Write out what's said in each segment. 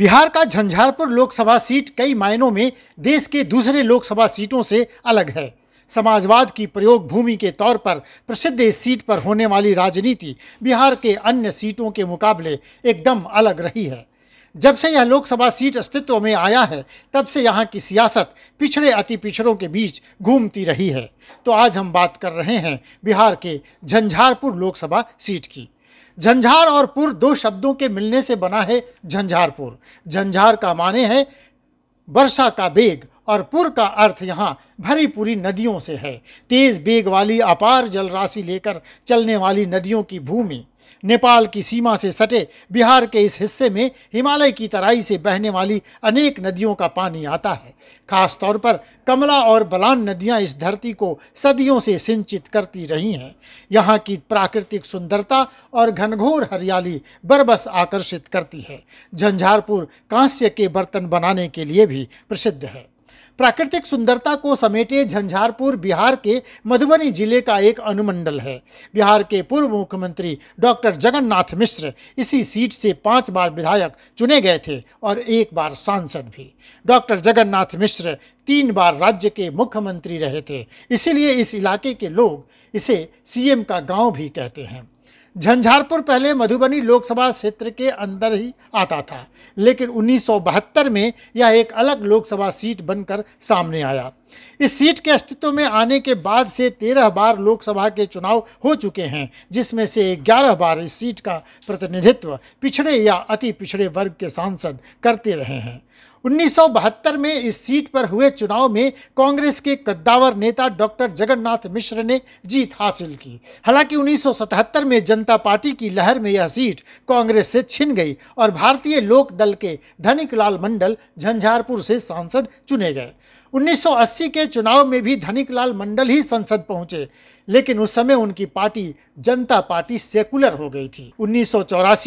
बिहार का झंझारपुर लोकसभा सीट कई मायनों में देश के दूसरे लोकसभा सीटों से अलग है समाजवाद की प्रयोग भूमि के तौर पर प्रसिद्ध इस सीट पर होने वाली राजनीति बिहार के अन्य सीटों के मुकाबले एकदम अलग रही है जब से यह लोकसभा सीट अस्तित्व में आया है तब से यहाँ की सियासत पिछड़े अति पिछड़ों के बीच घूमती रही है तो आज हम बात कर रहे हैं बिहार के झंझारपुर लोकसभा सीट की झंझार और पुर दो शब्दों के मिलने से बना है झंझारपुर झंझार का माने है वर्षा का बेग और पुर का अर्थ यहाँ भरी पूरी नदियों से है तेज बेग वाली अपार जलराशि लेकर चलने वाली नदियों की भूमि नेपाल की सीमा से सटे बिहार के इस हिस्से में हिमालय की तराई से बहने वाली अनेक नदियों का पानी आता है खास तौर पर कमला और बलान नदियां इस धरती को सदियों से सिंचित करती रही हैं यहाँ की प्राकृतिक सुंदरता और घनघोर हरियाली बरबस आकर्षित करती है झंझारपुर कांस्य के बर्तन बनाने के लिए भी प्रसिद्ध है प्राकृतिक सुंदरता को समेटे झंझारपुर बिहार के मधुबनी जिले का एक अनुमंडल है बिहार के पूर्व मुख्यमंत्री डॉक्टर जगन्नाथ मिश्र इसी सीट से पांच बार विधायक चुने गए थे और एक बार सांसद भी डॉक्टर जगन्नाथ मिश्र तीन बार राज्य के मुख्यमंत्री रहे थे इसीलिए इस इलाके के लोग इसे सीएम का गांव भी कहते हैं झंझारपुर पहले मधुबनी लोकसभा क्षेत्र के अंदर ही आता था लेकिन 1972 में यह एक अलग लोकसभा सीट बनकर सामने आया इस सीट के अस्तित्व में आने के बाद से तेरह बार लोकसभा के चुनाव हो चुके हैं जिसमें से ग्यारह बार इस सीट का प्रतिनिधित्व पिछड़े या अति पिछड़े वर्ग के सांसद करते रहे हैं 1972 में इस सीट पर हुए चुनाव में कांग्रेस के कद्दावर नेता डॉक्टर जगन्नाथ मिश्र ने जीत हासिल की हालांकि 1977 में जनता पार्टी की लहर में यह सीट कांग्रेस से छिन गई और भारतीय लोक दल के धनिक लाल मंडल झंझारपुर से सांसद चुने गए 1980 के चुनाव में भी धनिक लाल मंडल ही संसद पहुंचे लेकिन उस समय उनकी पार्टी जनता पार्टी सेकुलर हो गई थी उन्नीस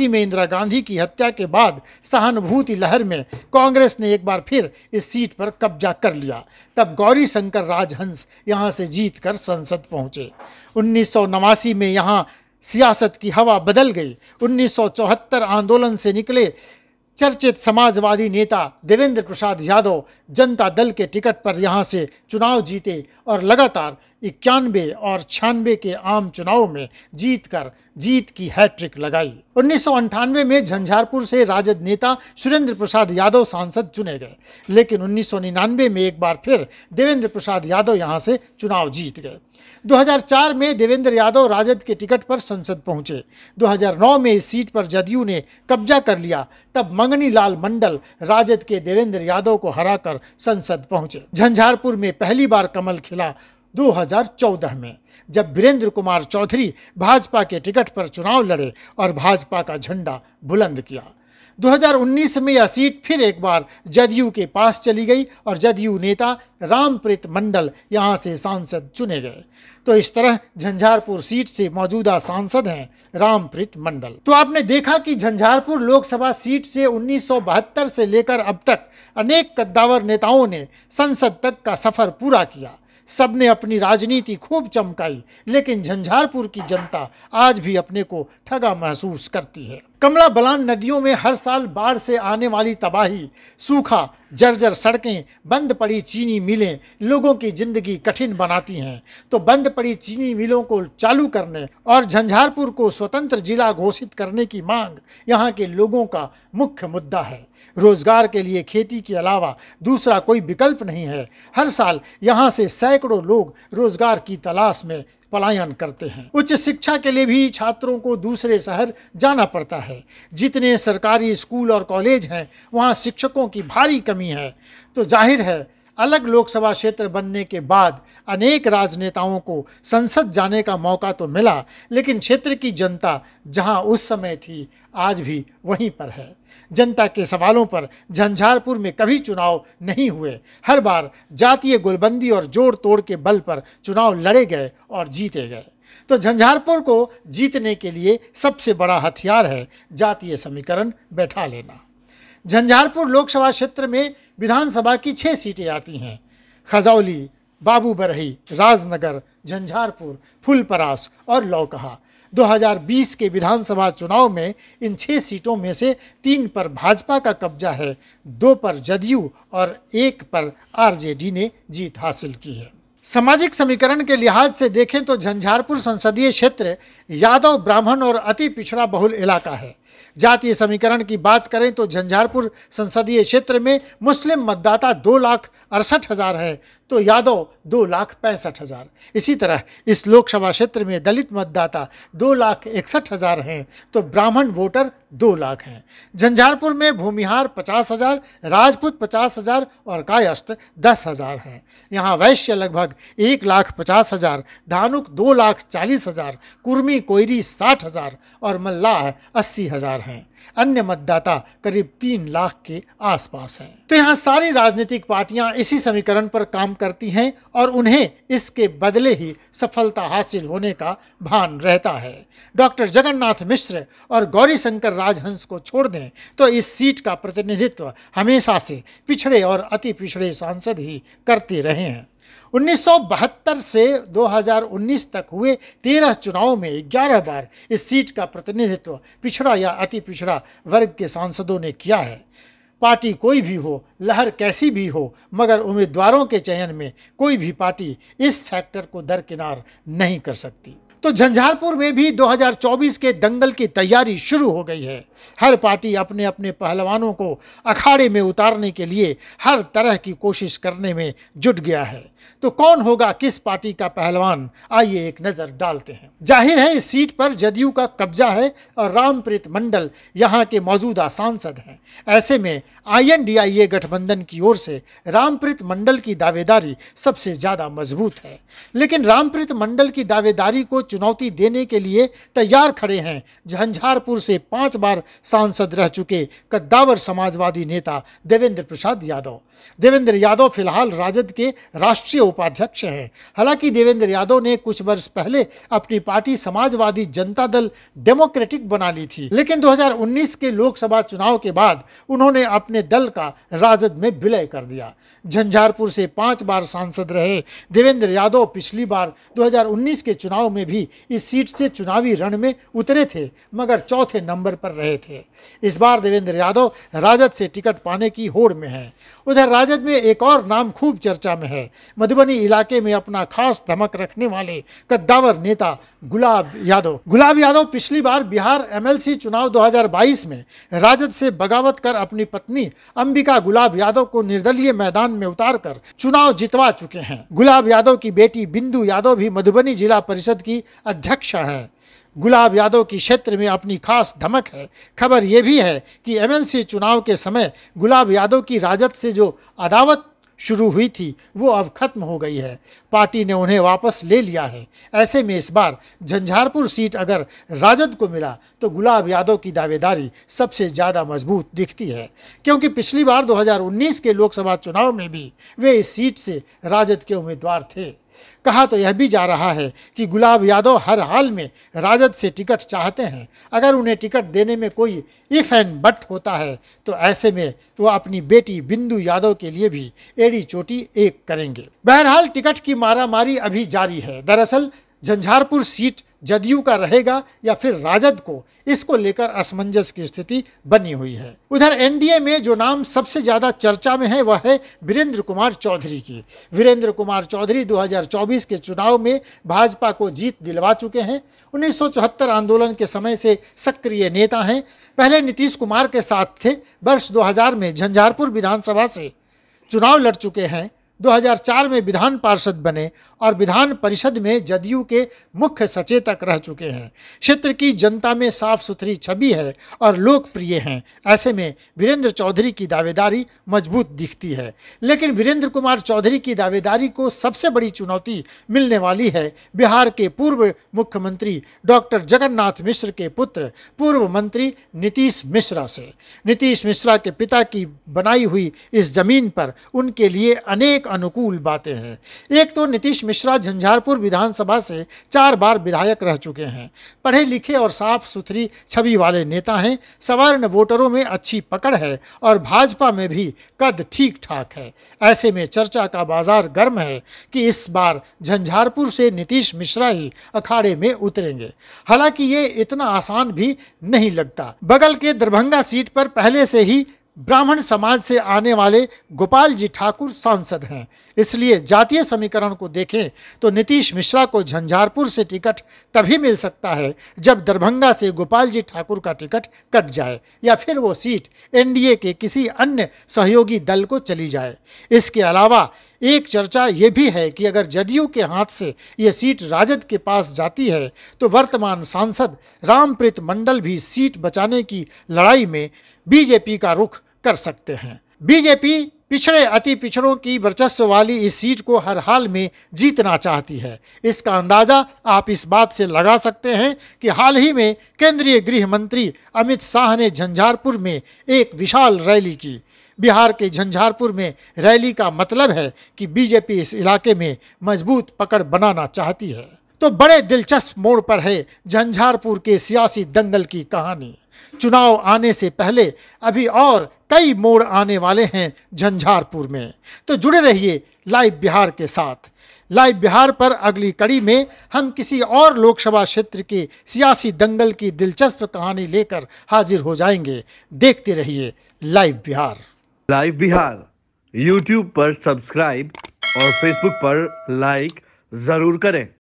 में इंदिरा गांधी की हत्या के बाद सहानुभूति लहर में कांग्रेस ने एक बार फिर इस सीट पर कब्जा कर लिया तब गौरी शंकर राजहंस यहां से जीत कर संसद पहुंचे उन्नीस में यहाँ सियासत की हवा बदल गई उन्नीस आंदोलन से निकले चर्चित समाजवादी नेता देवेंद्र प्रसाद यादव जनता दल के टिकट पर यहां से चुनाव जीते और लगातार इक्यानवे और छियानवे के आम चुनाव में जीतकर जीत की हैट्रिक लगाई उन्नीस में झंझारपुर से राजद नेता सुरेंद्र प्रसाद यादव सांसद चुने गए लेकिन उन्नीस में एक बार फिर देवेंद्र प्रसाद यादव यहां से चुनाव जीत गए 2004 में देवेंद्र यादव राजद के टिकट पर संसद पहुंचे 2009 में इस सीट पर जदयू ने कब्जा कर लिया तब मंगनी लाल मंडल राजद के देवेंद्र यादव को हराकर संसद पहुंचे झंझारपुर में पहली बार कमल खिला 2014 में जब वीरेंद्र कुमार चौधरी भाजपा के टिकट पर चुनाव लड़े और भाजपा का झंडा बुलंद किया 2019 में यह सीट फिर एक बार जदयू के पास चली गई और जदयू नेता रामप्रीत मंडल यहां से सांसद चुने गए तो इस तरह झंझारपुर सीट से मौजूदा सांसद हैं रामप्रीत मंडल तो आपने देखा कि झंझारपुर लोकसभा सीट से उन्नीस से लेकर अब तक अनेक कद्दावर नेताओं ने संसद तक का सफर पूरा किया सबने अपनी राजनीति खूब चमकाई लेकिन झंझारपुर की जनता आज भी अपने को ठगा महसूस करती है कमला बलान नदियों में हर साल बाढ़ से आने वाली तबाही सूखा जर्जर सड़कें बंद पड़ी चीनी मिलें लोगों की जिंदगी कठिन बनाती हैं तो बंद पड़ी चीनी मिलों को चालू करने और झंझारपुर को स्वतंत्र जिला घोषित करने की मांग यहां के लोगों का मुख्य मुद्दा है रोजगार के लिए खेती के अलावा दूसरा कोई विकल्प नहीं है हर साल यहाँ से सैकड़ों लोग रोजगार की तलाश में पलायन करते हैं उच्च शिक्षा के लिए भी छात्रों को दूसरे शहर जाना पड़ता है जितने सरकारी स्कूल और कॉलेज हैं वहाँ शिक्षकों की भारी कमी है तो जाहिर है अलग लोकसभा क्षेत्र बनने के बाद अनेक राजनेताओं को संसद जाने का मौका तो मिला लेकिन क्षेत्र की जनता जहां उस समय थी आज भी वहीं पर है जनता के सवालों पर झंझारपुर में कभी चुनाव नहीं हुए हर बार जातीय गुलबंदी और जोड़ तोड़ के बल पर चुनाव लड़े गए और जीते गए तो झंझारपुर को जीतने के लिए सबसे बड़ा हथियार है जातीय समीकरण बैठा लेना झंझारपुर लोकसभा क्षेत्र में विधानसभा की छः सीटें आती हैं खजौली बाबू बरही राजनगर झंझारपुर फुलपरास और लौकहा 2020 के विधानसभा चुनाव में इन छः सीटों में से तीन पर भाजपा का कब्जा है दो पर जदयू और एक पर आरजेडी ने जीत हासिल की है सामाजिक समीकरण के लिहाज से देखें तो झंझारपुर संसदीय क्षेत्र यादव ब्राह्मण और अति पिछड़ा बहुल इलाका है जातीय समीकरण की बात करें तो झंझारपुर संसदीय क्षेत्र में मुस्लिम मतदाता दो लाख अड़सठ हज़ार है तो यादव दो लाख पैंसठ हज़ार इसी तरह इस लोकसभा क्षेत्र में दलित मतदाता दो लाख इकसठ हज़ार हैं तो ब्राह्मण वोटर दो लाख हैं झंझारपुर में भूमिहार पचास हज़ार राजपूत पचास हज़ार और कायस्थ दस हज़ार हैं यहाँ वैश्य लगभग एक लाख पचास हज़ार धानुक दो लाख चालीस हज़ार कुर्मी कोयरी साठ हज़ार और मल्लाह अस्सी हज़ार हैं अन्य मतदाता करीब तीन लाख के आसपास हैं। तो यहाँ सारी राजनीतिक पार्टियां इसी समीकरण पर काम करती हैं और उन्हें इसके बदले ही सफलता हासिल होने का भान रहता है डॉक्टर जगन्नाथ मिश्र और गौरी शंकर राजहंस को छोड़ दें तो इस सीट का प्रतिनिधित्व हमेशा से पिछड़े और अति पिछड़े सांसद ही करते रहे हैं 1972 से 2019 तक हुए 13 चुनाव में 11 बार इस सीट का प्रतिनिधित्व पिछड़ा या अति पिछड़ा वर्ग के सांसदों ने किया है पार्टी कोई भी हो लहर कैसी भी हो मगर उम्मीदवारों के चयन में कोई भी पार्टी इस फैक्टर को दरकिनार नहीं कर सकती तो झंझारपुर में भी 2024 के दंगल की तैयारी शुरू हो गई है हर पार्टी अपने अपने पहलवानों को अखाड़े में उतारने के लिए हर तरह की कोशिश करने में जुट गया है तो कौन होगा किस पार्टी का पहलवान आइए एक नज़र डालते हैं जाहिर है इस सीट पर जदयू का कब्जा है और रामप्रीत मंडल यहाँ के मौजूदा सांसद हैं ऐसे में आईएनडीआईए गठबंधन की ओर से रामप्रीत मंडल की दावेदारी सबसे ज़्यादा मजबूत है लेकिन रामप्रीत मंडल की दावेदारी को चुनौती देने के लिए तैयार खड़े हैं झंझारपुर से पांच बार सांसद रह चुके कद्दावर समाजवादी नेता देवेंद्र प्रसाद यादव देवेंद्र यादव फिलहाल राजद के राष्ट्रीय उपाध्यक्ष हैं हालांकि देवेंद्र यादव ने कुछ वर्ष पहले अपनी पार्टी समाजवादी जनता दल डेमोक्रेटिक बना ली थी लेकिन 2019 के लोकसभा चुनाव के बाद उन्होंने अपने दल का राजद में विलय कर दिया झंझारपुर से पांच बार सांसद रहे देवेंद्र यादव पिछली बार दो के चुनाव में भी इस सीट से चुनावी रण में उतरे थे मगर चौथे नंबर पर रहे थे इस बार देवेंद्र यादव राजद से टिकट पाने की होड़ में है उधर इधर राजद में एक और नाम खूब चर्चा में है मधुबनी इलाके में अपना खास धमक रखने वाले कद्दावर नेता गुलाब यादव गुलाब यादव पिछली बार बिहार एमएलसी चुनाव 2022 में राजद से बगावत कर अपनी पत्नी अंबिका गुलाब यादव को निर्दलीय मैदान में उतार कर चुनाव जितवा चुके हैं गुलाब यादव की बेटी बिंदु यादव भी मधुबनी जिला परिषद की अध्यक्षा है गुलाब यादव की क्षेत्र में अपनी खास धमक है खबर ये भी है कि एमएलसी चुनाव के समय गुलाब यादव की राजद से जो अदावत शुरू हुई थी वो अब खत्म हो गई है पार्टी ने उन्हें वापस ले लिया है ऐसे में इस बार झंझारपुर सीट अगर राजद को मिला तो गुलाब यादव की दावेदारी सबसे ज़्यादा मजबूत दिखती है क्योंकि पिछली बार 2019 के लोकसभा चुनाव में भी वे इस सीट से राजद के उम्मीदवार थे कहा तो यह भी जा रहा है कि गुलाब यादव हर हाल में राजद से टिकट चाहते हैं अगर उन्हें टिकट देने में कोई इफ़ एंड बट होता है तो ऐसे में वो तो अपनी बेटी बिंदु यादव के लिए भी एड़ी चोटी एक करेंगे बहरहाल टिकट की मारामारी अभी जारी है दरअसल झंझारपुर सीट जदयू का रहेगा या फिर राजद को इसको लेकर असमंजस की स्थिति बनी हुई है उधर एनडीए में जो नाम सबसे ज्यादा चर्चा में है वह है वीरेंद्र कुमार चौधरी की वीरेंद्र कुमार चौधरी 2024 के चुनाव में भाजपा को जीत दिलवा चुके हैं उन्नीस आंदोलन के समय से सक्रिय नेता हैं पहले नीतीश कुमार के साथ थे वर्ष 2000 में झंझारपुर विधानसभा से चुनाव लड़ चुके हैं 2004 में विधान पार्षद बने और विधान परिषद में जदयू के मुख्य सचेतक रह चुके हैं क्षेत्र की जनता में साफ सुथरी छवि है और लोकप्रिय हैं ऐसे में वीरेंद्र चौधरी की दावेदारी मजबूत दिखती है लेकिन वीरेंद्र कुमार चौधरी की दावेदारी को सबसे बड़ी चुनौती मिलने वाली है बिहार के पूर्व मुख्यमंत्री डॉक्टर जगन्नाथ मिश्र के पुत्र पूर्व मंत्री नीतीश मिश्रा से नीतीश मिश्रा के पिता की बनाई हुई इस जमीन पर उनके लिए अनेक अनेक अनुकूल बातें हैं एक तो नीतीश मिश्रा झंझारपुर विधानसभा से चार बार विधायक रह चुके हैं पढ़े लिखे और साफ सुथरी छवि वाले नेता हैं सवर्ण वोटरों में अच्छी पकड़ है और भाजपा में भी कद ठीक ठाक है ऐसे में चर्चा का बाजार गर्म है कि इस बार झंझारपुर से नीतीश मिश्रा ही अखाड़े में उतरेंगे हालांकि ये इतना आसान भी नहीं लगता बगल के दरभंगा सीट पर पहले से ही ब्राह्मण समाज से आने वाले गोपाल जी ठाकुर सांसद हैं इसलिए जातीय समीकरण को देखें तो नीतीश मिश्रा को झंझारपुर से टिकट तभी मिल सकता है जब दरभंगा से गोपाल जी ठाकुर का टिकट कट जाए या फिर वो सीट एनडीए के किसी अन्य सहयोगी दल को चली जाए इसके अलावा एक चर्चा ये भी है कि अगर जदयू के हाथ से ये सीट राजद के पास जाती है तो वर्तमान सांसद रामप्रीत मंडल भी सीट बचाने की लड़ाई में बीजेपी का रुख कर सकते हैं बीजेपी पिछड़े अति पिछड़ों की वर्चस्व वाली इस सीट को हर हाल में जीतना चाहती है इसका अंदाजा आप इस बात से लगा सकते हैं कि हाल ही में केंद्रीय गृह मंत्री अमित शाह ने झंझारपुर में एक विशाल रैली की बिहार के झंझारपुर में रैली का मतलब है कि बीजेपी इस इलाके में मजबूत पकड़ बनाना चाहती है तो बड़े दिलचस्प मोड़ पर है झंझारपुर के सियासी दंगल की कहानी चुनाव आने से पहले अभी और कई मोड़ आने वाले हैं झंझारपुर में तो जुड़े रहिए लाइव बिहार के साथ लाइव बिहार पर अगली कड़ी में हम किसी और लोकसभा क्षेत्र के सियासी दंगल की दिलचस्प कहानी लेकर हाजिर हो जाएंगे देखते रहिए live Bihar live Bihar YouTube पर सब्सक्राइब और फेसबुक पर लाइक जरूर करें